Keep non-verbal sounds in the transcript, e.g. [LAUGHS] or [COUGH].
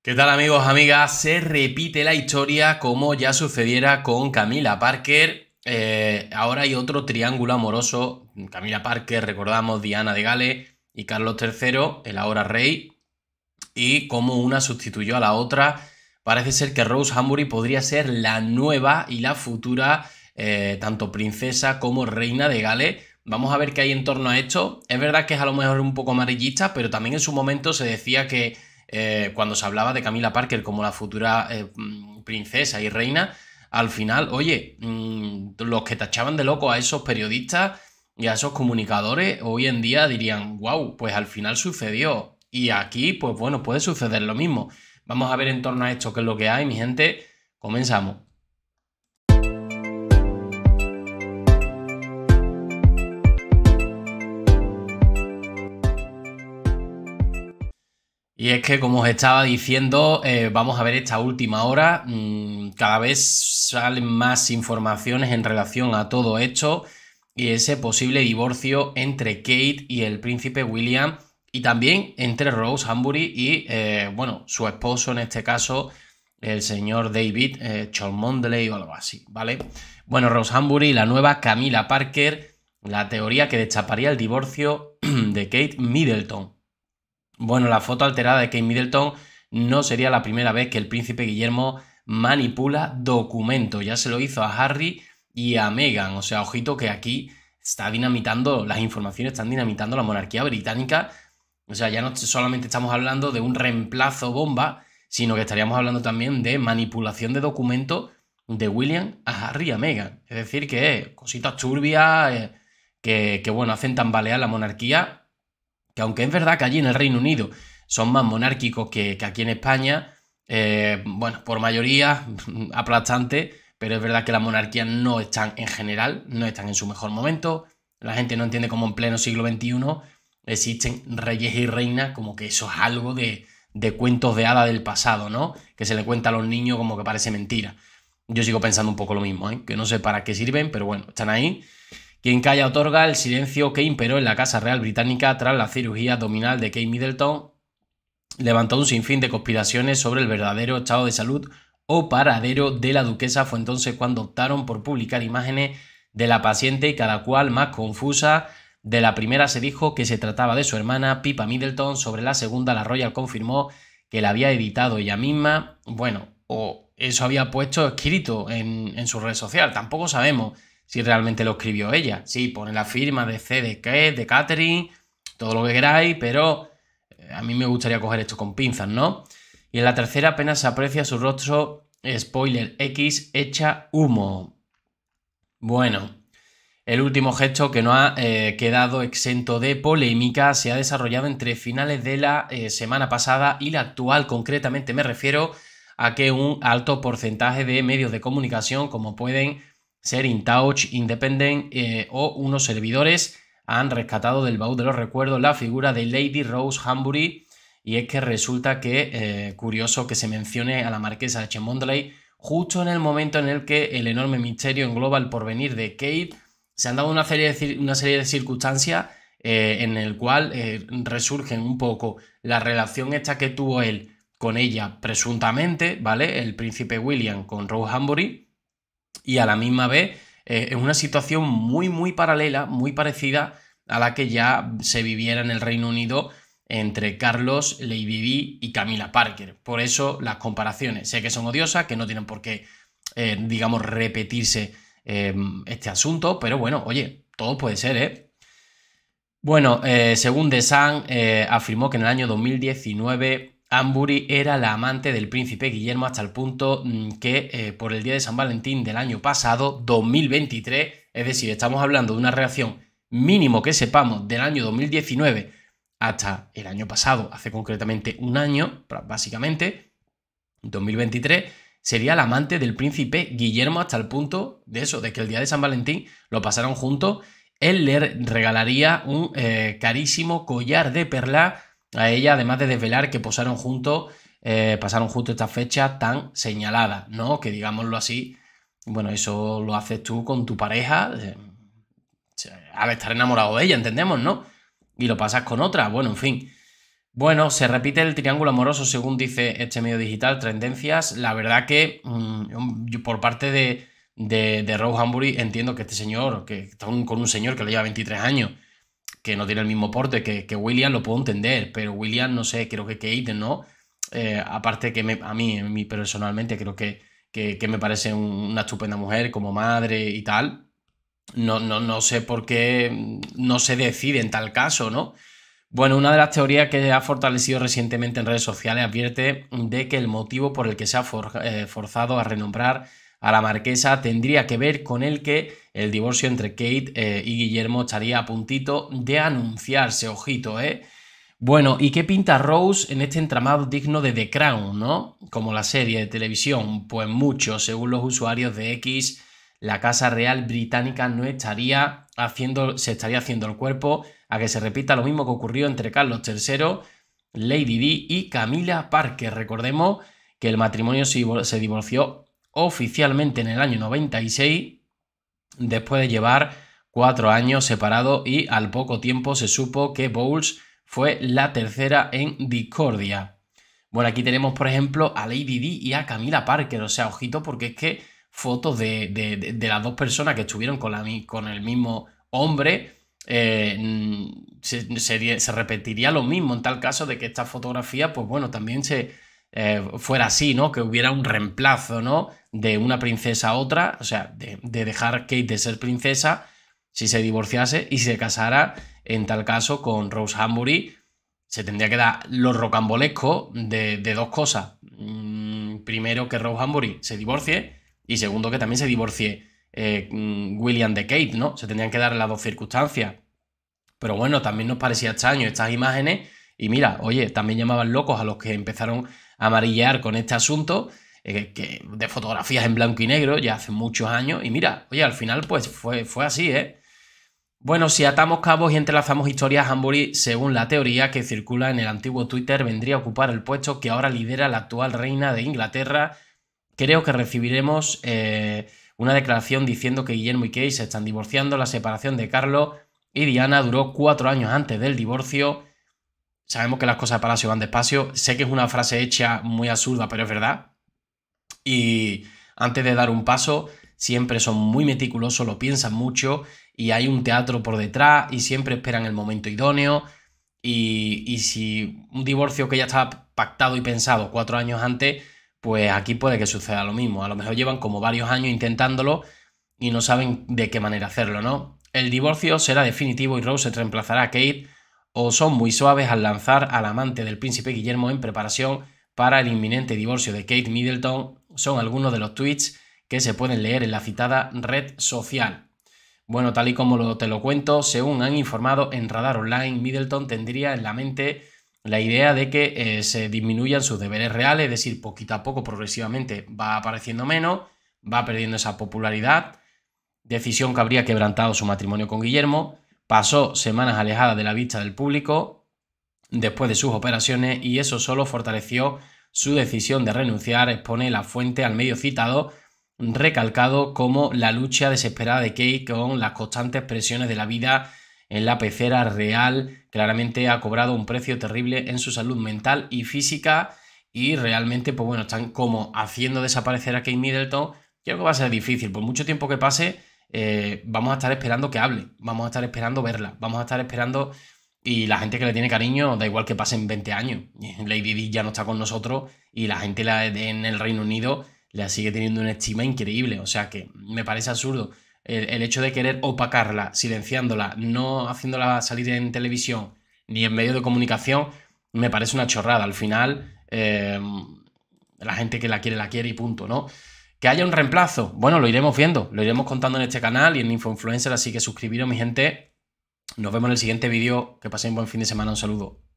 ¿Qué tal amigos, amigas? Se repite la historia como ya sucediera con Camila Parker. Eh, ahora hay otro triángulo amoroso. Camila Parker, recordamos, Diana de Gales y Carlos III, el ahora rey. Y como una sustituyó a la otra, parece ser que Rose Hambury podría ser la nueva y la futura eh, tanto princesa como reina de Gales. Vamos a ver qué hay en torno a esto. Es verdad que es a lo mejor un poco amarillista, pero también en su momento se decía que eh, cuando se hablaba de Camila Parker como la futura eh, mm, princesa y reina, al final, oye, mm, los que tachaban de loco a esos periodistas y a esos comunicadores, hoy en día dirían, wow, pues al final sucedió. Y aquí, pues bueno, puede suceder lo mismo. Vamos a ver en torno a esto qué es lo que hay, mi gente. Comenzamos. Y es que, como os estaba diciendo, eh, vamos a ver esta última hora. Mm, cada vez salen más informaciones en relación a todo esto y ese posible divorcio entre Kate y el príncipe William y también entre Rose Hambury y, eh, bueno, su esposo en este caso, el señor David eh, Cholmondeley o algo así, ¿vale? Bueno, Rose Hambury, la nueva Camila Parker, la teoría que destaparía el divorcio [CLEARS THROAT] de Kate Middleton. Bueno, la foto alterada de Kate Middleton no sería la primera vez que el príncipe Guillermo manipula documentos. Ya se lo hizo a Harry y a Meghan. O sea, ojito que aquí está dinamitando, las informaciones están dinamitando la monarquía británica. O sea, ya no solamente estamos hablando de un reemplazo bomba, sino que estaríamos hablando también de manipulación de documentos de William a Harry y a Meghan. Es decir, que cositas turbias eh, que, que, bueno, hacen tambalear la monarquía que aunque es verdad que allí en el Reino Unido son más monárquicos que, aquí en España, eh, bueno, por mayoría [LAUGHS] aplastante, pero es verdad que las monarquías no están en general, no están en su mejor momento. La gente no entiende cómo en pleno siglo XXI existen reyes y reinas, como que eso es algo de, cuentos de hada del pasado, ¿no? Que se le cuenta a los niños como que parece mentira. Yo sigo pensando un poco lo mismo, ¿eh? que no sé para qué sirven, pero bueno, están ahí quien calla otorga el silencio que imperó en la Casa Real Británica tras la cirugía abdominal de Kate Middleton, levantó un sinfín de conspiraciones sobre el verdadero estado de salud o paradero de la duquesa. Fue entonces cuando optaron por publicar imágenes de la paciente, cada cual más confusa. De la primera se dijo que se trataba de su hermana Pipa Middleton, sobre la segunda la Royal confirmó que la había editado ella misma. Bueno, o eso había puesto escrito en, en su red social, tampoco sabemos si realmente lo escribió ella. Sí, pone la firma de CDK, de de Catherine, todo lo que queráis, pero eh, a mí me gustaría coger esto con pinzas, ¿no? Y en la tercera apenas se aprecia su rostro, spoiler X, hecha humo. Bueno, el último gesto que no ha eh, quedado exento de polémica se ha desarrollado entre finales de la eh, semana pasada y la actual. Concretamente me refiero a que un alto porcentaje de medios de comunicación, como pueden ser Touch, Independent eh, o unos servidores han rescatado del bau de los recuerdos la figura de Lady Rose Hambury y es que resulta que eh, curioso que se mencione a la marquesa H. Mondeley justo en el momento en el que el enorme misterio engloba el porvenir de Kate. Se han dado una serie de, una serie de circunstancias eh, en el cual resurgen un poco la relación esta que tuvo él con ella presuntamente, ¿vale? El príncipe William con Rose Hambury y a la misma vez eh, es una situación muy, muy paralela, muy parecida a la que ya se viviera en el Reino Unido entre Carlos, Lady y Camila Parker. Por eso las comparaciones. Sé que son odiosas, que no tienen por qué, eh, digamos, repetirse em, este asunto, pero bueno, oye, todo puede ser, ¿eh? Bueno, eh, según The Sun, afirmó que en el año 2019 Ambury era la amante del príncipe Guillermo hasta el punto mm, que eh, por el día de San Valentín del año pasado, 2023, es decir, estamos hablando de una reacción mínimo que sepamos del año 2019 hasta el año pasado, hace concretamente un año, básicamente, 2023, sería la amante del príncipe Guillermo hasta el punto de eso, de que el día de San Valentín lo pasaron juntos, él le regalaría un eh, carísimo collar de perla a ella, además de desvelar que posaron juntos, eh, pasaron juntos esta fecha tan señalada, ¿no? Que digámoslo así, bueno, eso lo haces tú con tu pareja eh, a al estar enamorado de ella, entendemos, ¿no? Y lo pasas con otra, bueno, en fin. Bueno, se repite el triángulo amoroso según dice este medio digital, Tendencias. La verdad que mm, por parte de, de, de Rose Hambury entiendo que este señor, que está con un señor que le lleva 23 años, que no tiene el mismo porte que, William, lo puedo entender, pero William, no sé, creo que Kate, ¿no? Eh, aparte que a mí, personalmente, creo que, que, me parece una estupenda mujer como madre y tal. No, no, no sé por qué mm, no se decide en tal caso, ¿no? Bueno, una de las teorías que ha fortalecido recientemente en redes sociales advierte de que el motivo por el que se ha eh, forzado a renombrar a la marquesa tendría que ver con el que el divorcio entre Kate eh, y Guillermo estaría a puntito de anunciarse, ojito, ¿eh? Bueno, ¿y qué pinta Rose en este entramado digno de The Crown, ¿no? Como la serie de televisión, pues mucho, según los usuarios de X, la Casa Real Británica no estaría haciendo, se estaría haciendo el cuerpo a que se repita lo mismo que ocurrió entre Carlos III, Lady Di y Camila Parker. Recordemos que el matrimonio se divorció oficialmente en el año 96, después de llevar cuatro años separados y al poco tiempo se supo que Bowles fue la tercera en discordia. Bueno, aquí tenemos, por ejemplo, a Lady D y a Camila Parker. O sea, ojito, porque es que fotos de, las dos personas que estuvieron con, la, con el mismo hombre eh, se, se repetiría lo mismo en tal caso de que esta fotografía, pues bueno, también se, eh, fuera así, ¿no? Que hubiera un reemplazo, ¿no? De una princesa a otra, o sea, de, dejar Kate de ser princesa si se divorciase y se casara, en tal caso, con Rose Hambury. Se tendría que dar lo rocambolesco de, dos cosas. Mm, primero, que Rose Hambury se divorcie y segundo, que también se divorcie eh, mm, William de Kate, ¿no? Se tendrían que dar las dos circunstancias. Pero bueno, también nos parecía extraño estas imágenes. Y mira, oye, también llamaban locos a los que empezaron amarillar con este asunto eh, que, de fotografías en blanco y negro ya hace muchos años. Y mira, oye, al final pues fue, fue así, ¿eh? Bueno, si atamos cabos y entrelazamos historias, Hambury, según la teoría que circula en el antiguo Twitter, vendría a ocupar el puesto que ahora lidera la actual reina de Inglaterra. Creo que recibiremos eh, una declaración diciendo que Guillermo y Kate se están divorciando. La separación de Carlos y Diana duró cuatro años antes del divorcio Sabemos que las cosas de Palacio van despacio. Sé que es una frase hecha muy absurda, pero es verdad. Y antes de dar un paso, siempre son muy meticulosos, lo piensan mucho y hay un teatro por detrás y siempre esperan el momento idóneo. Y, si un divorcio que ya estaba pactado y pensado cuatro años antes, pues aquí puede que suceda lo mismo. A lo mejor llevan como varios años intentándolo y no saben de qué manera hacerlo, ¿no? El divorcio será definitivo y Rose se reemplazará a Kate o son muy suaves al lanzar al amante del príncipe Guillermo en preparación para el inminente divorcio de Kate Middleton son algunos de los tweets que se pueden leer en la citada red social. Bueno, tal y como te lo cuento, según han informado en Radar Online, Middleton tendría en la mente la idea de que eh, se disminuyan sus deberes reales, es decir, poquito a poco, progresivamente, va apareciendo menos, va perdiendo esa popularidad, decisión que habría quebrantado su matrimonio con Guillermo, Pasó semanas alejada de la vista del público después de sus operaciones y eso solo fortaleció su decisión de renunciar, expone la fuente al medio citado, recalcado como la lucha desesperada de Kate con las constantes presiones de la vida en la pecera real, claramente ha cobrado un precio terrible en su salud mental y física y realmente, pues bueno, están como haciendo desaparecer a Kate Middleton, que algo va a ser difícil, por mucho tiempo que pase, eh, vamos a estar esperando que hable, vamos a estar esperando verla, vamos a estar esperando... Y la gente que le tiene cariño, da igual que pasen 20 años. [LAUGHS] Lady Di ya no está con nosotros y la gente en el Reino Unido la sigue teniendo una estima increíble. O sea que me parece absurdo el, hecho de querer opacarla, silenciándola, no haciéndola salir en televisión ni en medios de comunicación, me parece una chorrada. Al final, eh, la gente que la quiere, la quiere y punto, ¿no? ¿Que haya un reemplazo? Bueno, lo iremos viendo, lo iremos contando en este canal y en Info InfoInfluencer, así que suscribiros, mi gente. Nos vemos en el siguiente vídeo. Que paséis un buen fin de semana. Un saludo.